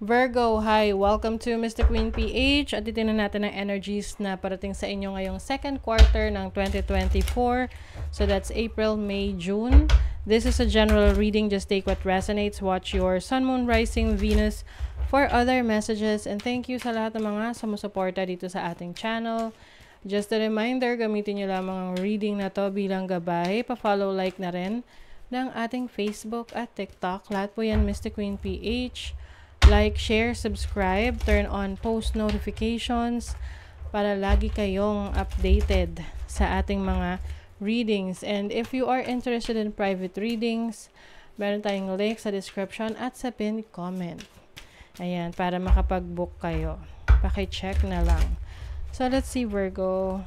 Virgo, hi! Welcome to Mr. Queen PH at titinan natin ang energies na parating sa inyo ngayong second quarter ng 2024. So that's April, May, June. This is a general reading. Just take what resonates. Watch your Sun, Moon, Rising, Venus for other messages. And thank you sa lahat ng mga sumusuporta dito sa ating channel. Just a reminder, gamitin nyo lamang ang reading na to bilang gabay. Pa-follow like na rin ng ating Facebook at TikTok. Lahat po yan, Mr. Queen PH. Like, share, subscribe, turn on post notifications para lagi kayong updated sa ating mga readings. And if you are interested in private readings, meron tayong link sa description at sa pinned comment. Ayan, para makapag-book kayo. Pakicheck na lang. So, let's see Virgo.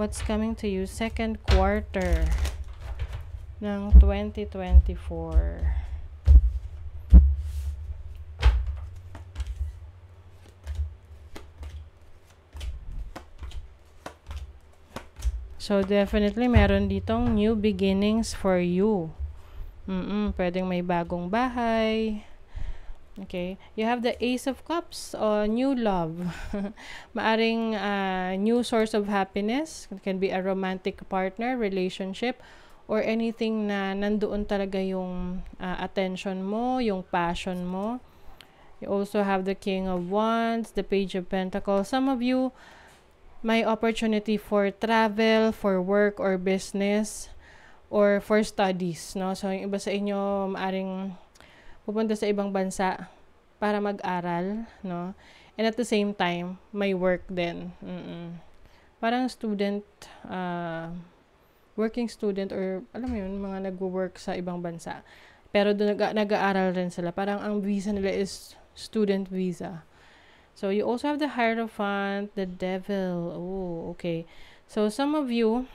What's coming to you second quarter ng 2024? So, definitely, meron ditong new beginnings for you. Mm-mm, pwedeng may bagong bahay. Okay. You have the Ace of Cups or new love. Maaring uh, new source of happiness. It can be a romantic partner, relationship, or anything na nandoon talaga yung uh, attention mo, yung passion mo. You also have the King of Wands, the Page of Pentacles. Some of you, may opportunity for travel, for work or business, or for studies, no? So, yung iba sa inyo, maaring pupunta sa ibang bansa para mag-aral, no? And at the same time, may work din. Mm-mm. Parang student, uh, working student or alam mo yun, mga nagwo-work sa ibang bansa. Pero doon nag- nag-aaral rin sila. Parang ang visa nila is student visa. So you also have the Hierophant, the Devil. Oh, okay. So some of you,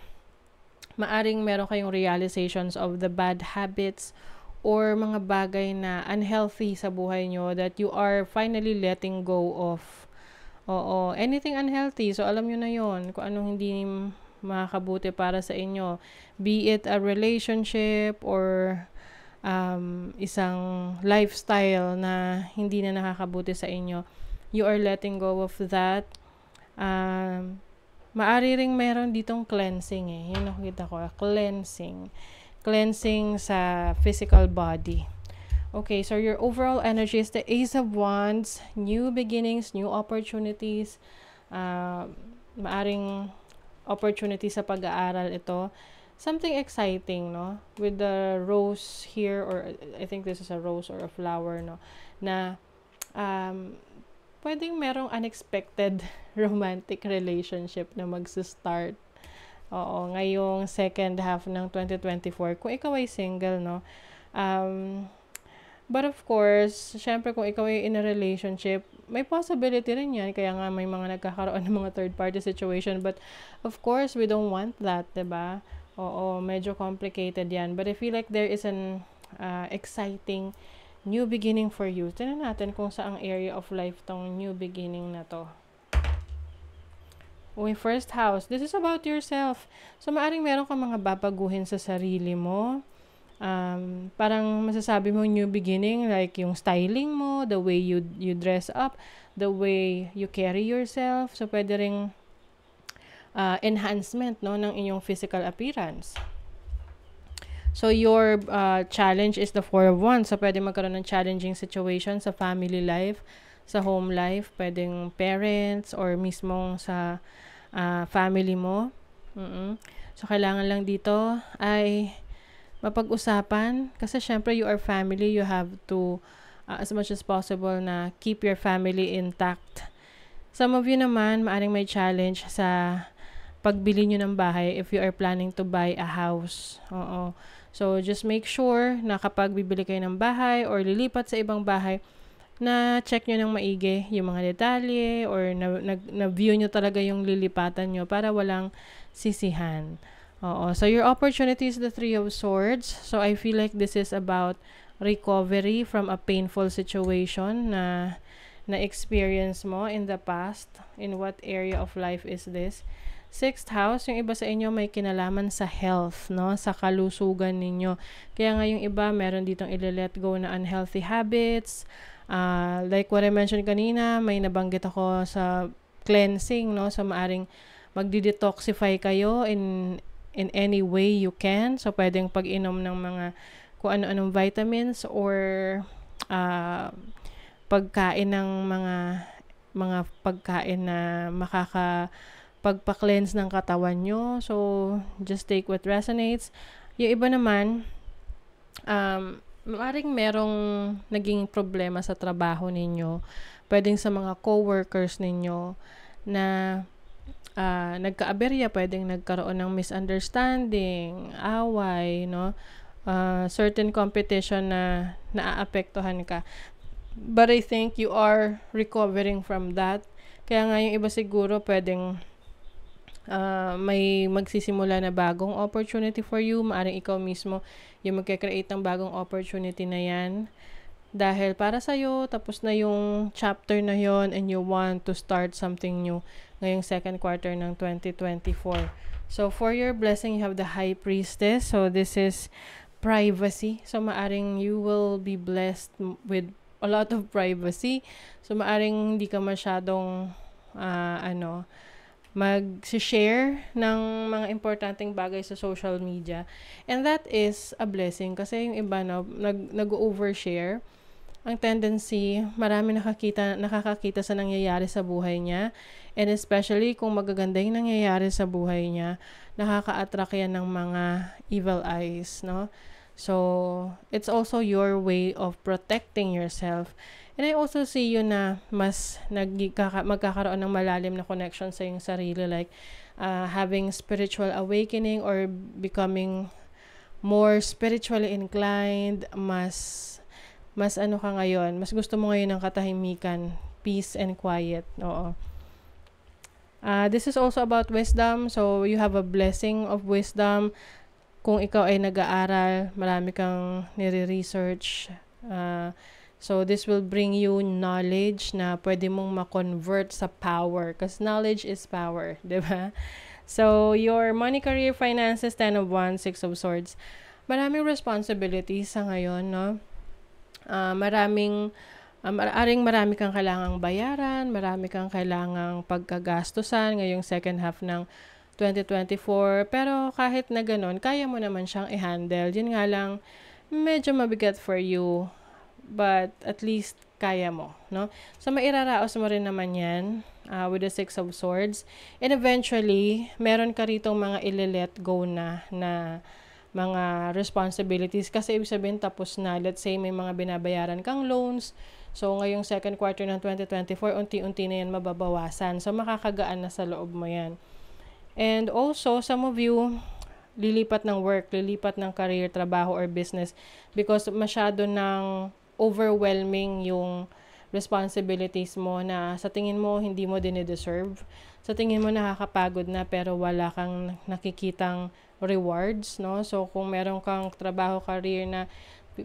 maaring meron kayong realizations of the bad habits or mga bagay na unhealthy sa buhay nyo that you are finally letting go of. Oo, anything unhealthy. So alam nyo na yon kung anong hindi makakabuti para sa inyo. Be it a relationship or um, isang lifestyle na hindi na nakakabuti sa inyo you are letting go of that. Um, maari ring meron ditong cleansing eh. Yun nakikita ko, cleansing. Cleansing sa physical body. Okay, so your overall energy is the Ace of Wands, new beginnings, new opportunities, uh, maaring opportunity sa pag-aaral ito. Something exciting, no? With the rose here, or I think this is a rose or a flower, no? Na um, pwedeng merong unexpected romantic relationship na magsa-start. Oo, ngayong second half ng 2024, kung ikaw ay single, no? Um, But of course, syempre kung ikaw ay in a relationship, may possibility rin yan. Kaya nga may mga nagkakaroon ng mga third party situation. But of course, we don't want that, ba diba? Oo, medyo complicated yan. But I feel like there is an uh, exciting new beginning for you. Tignan natin kung saang area of life tong new beginning na to. Okay, first house. This is about yourself. So, maaring meron kang mga babaguhin sa sarili mo. Um, parang masasabi mo new beginning, like yung styling mo, the way you, you dress up, the way you carry yourself. So, pwede rin uh, enhancement no, ng inyong physical appearance. So, your uh, challenge is the Four of Wands. So, pwede magkaroon ng challenging situation sa family life, sa home life, pwedeng parents, or mismong sa uh, family mo. Mm-mm. So, kailangan lang dito ay mapag-usapan. Kasi, syempre, you are family. You have to, uh, as much as possible, na keep your family intact. Some of you naman, maaring may challenge sa pagbili nyo ng bahay if you are planning to buy a house. Oo. So, just make sure na kapag bibili kayo ng bahay or lilipat sa ibang bahay, na check nyo ng maigi yung mga detalye or na, na, na-view nyo talaga yung lilipatan nyo para walang sisihan. Oo. So, your opportunity is the Three of Swords. So, I feel like this is about recovery from a painful situation na na-experience mo in the past. In what area of life is this? Sixth house, yung iba sa inyo may kinalaman sa health, no? Sa kalusugan ninyo. Kaya nga yung iba, meron ditong ile-let go na unhealthy habits. Uh, like what I mentioned kanina, may nabanggit ako sa cleansing, no? So, maaring magdi-detoxify kayo in in any way you can. So, pwedeng pag-inom ng mga kung ano-anong vitamins or uh, pagkain ng mga mga pagkain na makaka pagpa-cleanse ng katawan nyo. So, just take what resonates. Yung iba naman, um, maaaring merong naging problema sa trabaho ninyo, pwedeng sa mga co-workers ninyo na uh, nagkaaberya, pwedeng nagkaroon ng misunderstanding, away, no? Uh, certain competition na naaapektuhan ka. But I think you are recovering from that. Kaya nga yung iba siguro pwedeng uh, may magsisimula na bagong opportunity for you. Maaring ikaw mismo yung magkakreate ng bagong opportunity na yan. Dahil para sa'yo, tapos na yung chapter na yon and you want to start something new ngayong second quarter ng 2024. So, for your blessing, you have the High Priestess. So, this is privacy. So, maaring you will be blessed with a lot of privacy. So, maaring hindi ka masyadong, uh, ano, mag-share ng mga importanteng bagay sa social media. And that is a blessing kasi yung iba na nag, nag-overshare, ang tendency, marami nakakita, nakakakita sa nangyayari sa buhay niya. And especially kung magaganda yung nangyayari sa buhay niya, nakaka-attract yan ng mga evil eyes, no? So, it's also your way of protecting yourself. And I also see you na mas nagkaka- magkakaroon ng malalim na connection sa iyong sarili. Like, uh, having spiritual awakening or becoming more spiritually inclined, mas, mas ano ka ngayon, mas gusto mo ngayon ng katahimikan, peace and quiet. Oo. Uh, this is also about wisdom. So, you have a blessing of wisdom kung ikaw ay nag-aaral, marami kang nire-research. Uh, so, this will bring you knowledge na pwede mong ma-convert sa power. Because knowledge is power, di ba? So, your money, career, finances, 10 of wands, 6 of swords. Maraming responsibilities sa ngayon, no? Uh, maraming, um, aring marami kang kailangang bayaran, marami kang kailangang pagkagastusan ngayong second half ng 2024. Pero kahit na ganun, kaya mo naman siyang i-handle. Yun nga lang, medyo mabigat for you. But at least, kaya mo, no? So, mairaraos mo rin naman yan uh, with the Six of Swords. And eventually, meron ka ritong mga ile go na, na mga responsibilities. Kasi ibig sabihin, tapos na. Let's say, may mga binabayaran kang loans. So, ngayong second quarter ng 2024, unti-unti na yan mababawasan. So, makakagaan na sa loob mo yan. And also, some of you, lilipat ng work, lilipat ng career, trabaho, or business because masyado ng overwhelming yung responsibilities mo na sa tingin mo hindi mo dinideserve. Sa tingin mo nakakapagod na pero wala kang nakikitang rewards, no? So kung meron kang trabaho career na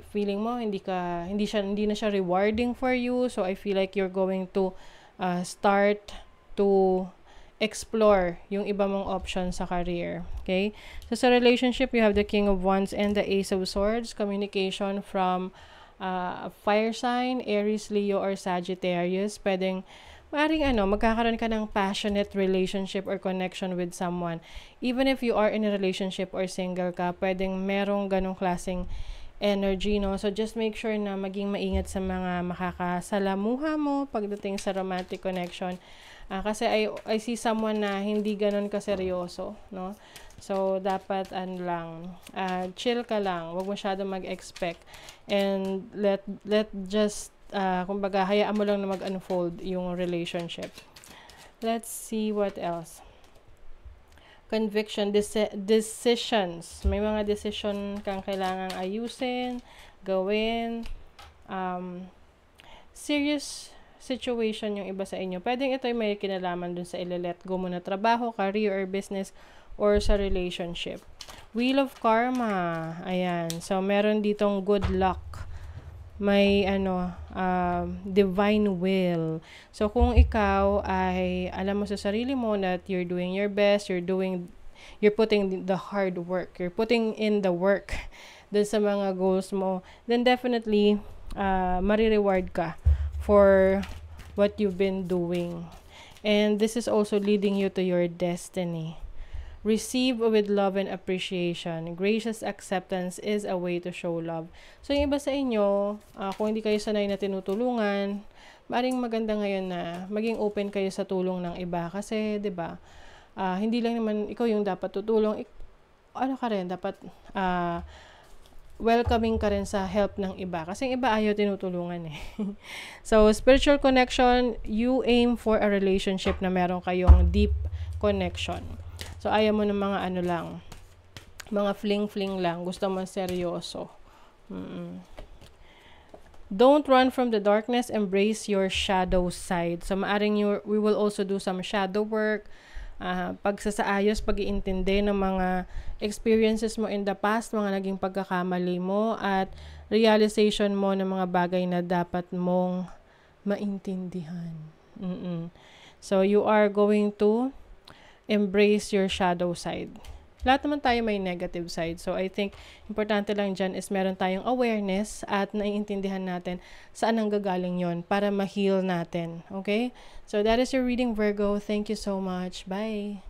feeling mo hindi ka hindi siya hindi na siya rewarding for you, so I feel like you're going to uh, start to explore yung iba mong option sa career. Okay? So, sa relationship, you have the King of Wands and the Ace of Swords. Communication from uh, fire sign, Aries, Leo, or Sagittarius. Pwedeng, maaring ano, magkakaroon ka ng passionate relationship or connection with someone. Even if you are in a relationship or single ka, pwedeng merong ganong klaseng energy, no? So, just make sure na maging maingat sa mga makakasalamuha mo pagdating sa romantic connection Uh, kasi I, I see someone na hindi ganun kaseryoso, no? So, dapat, ano lang, uh, chill ka lang. Huwag masyado mag-expect. And let, let just, uh, kumbaga, hayaan mo lang na mag-unfold yung relationship. Let's see what else conviction, deci- decisions. May mga decision kang kailangang ayusin, gawin. Um, serious situation yung iba sa inyo. Pwedeng ito ay may kinalaman dun sa ilalet go mo na trabaho, career, or business, or sa relationship. Wheel of Karma. Ayan. So, meron ditong good luck. May, ano, uh, divine will. So, kung ikaw ay alam mo sa sarili mo that you're doing your best, you're doing, you're putting the hard work, you're putting in the work dun sa mga goals mo, then definitely, uh, marireward ka for what you've been doing. And this is also leading you to your destiny. Receive with love and appreciation. Gracious acceptance is a way to show love. So, yung iba sa inyo, uh, kung hindi kayo sanay na tinutulungan, maring maganda ngayon na maging open kayo sa tulong ng iba. Kasi, di ba, uh, hindi lang naman ikaw yung dapat tutulong. Ik- ano ka rin, dapat uh, welcoming ka rin sa help ng iba. Kasi iba ayaw tinutulungan eh. so, spiritual connection, you aim for a relationship na meron kayong deep connection. So, ayaw mo ng mga ano lang, mga fling-fling lang. Gusto mo seryoso. Mm-mm. Don't run from the darkness, embrace your shadow side. So, maaring you, we will also do some shadow work, uh, pagsasaayos, pag-iintindi ng mga experiences mo in the past, mga naging pagkakamali mo at realization mo ng mga bagay na dapat mong maintindihan. Mm-mm. So you are going to embrace your shadow side lahat naman tayo may negative side. So, I think, importante lang dyan is meron tayong awareness at naiintindihan natin saan ang gagaling yon para ma-heal natin. Okay? So, that is your reading, Virgo. Thank you so much. Bye!